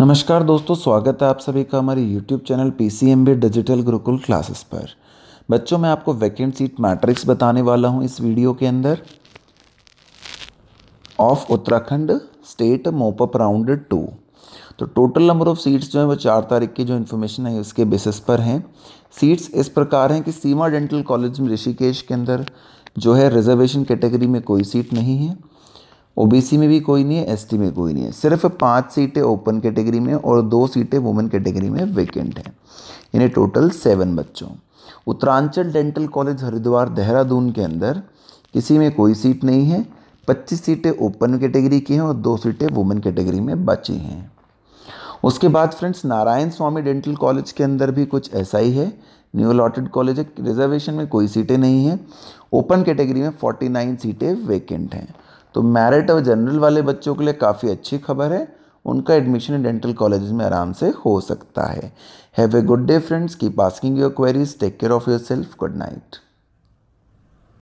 नमस्कार दोस्तों स्वागत है आप सभी का हमारे YouTube channel P C M B digital Gurukul classes पर बच्चों मैं आपको वैकेंट सीट मैट्रिक्स बताने वाला हूं इस वीडियो के अंदर of Uttarakhand state mop up round two तो टोटल नंबर ऑफ सीट्स जो हैं वो चार तारीख की जो इन्फॉर्मेशन है उसके बेसिस पर हैं सीट्स इस प्रकार हैं कि सीमा डेंटल कॉलेज में ऋषिकेश के अंदर जो है रिजर्वेशन कैटेगरी में कोई सीट नहीं है ओबीसी में भी कोई नहीं है एसटी में कोई नहीं है सिर्फ पाँच सीटें ओपन कैटेगरी में और दो सीटें वुमेन कैटेगरी में वैकेंट हैं यानी टोटल सेवन बच्चों उत्तरांचल डेंटल कॉलेज हरिद्वार देहरादून के अंदर किसी में कोई सीट नहीं है पच्चीस सीटें ओपन कैटेगरी की हैं और दो सीटें वुमेन कैटेगरी में बची हैं उसके बाद friends Narayan Swami dental college के अंदर भी कुछ ऐसा ही है न्यू अलॉटेड कॉलेज रिजर्वेशन में कोई सीटें नहीं हैं ओपन कैटेगरी में 49 सीटें वेकेंट हैं तो मैरिट और जनरल वाले बच्चों के लिए काफ़ी अच्छी खबर है उनका एडमिशन डेंटल कॉलेज में आराम से हो सकता है have a good day friends keep asking your queries take care of yourself good night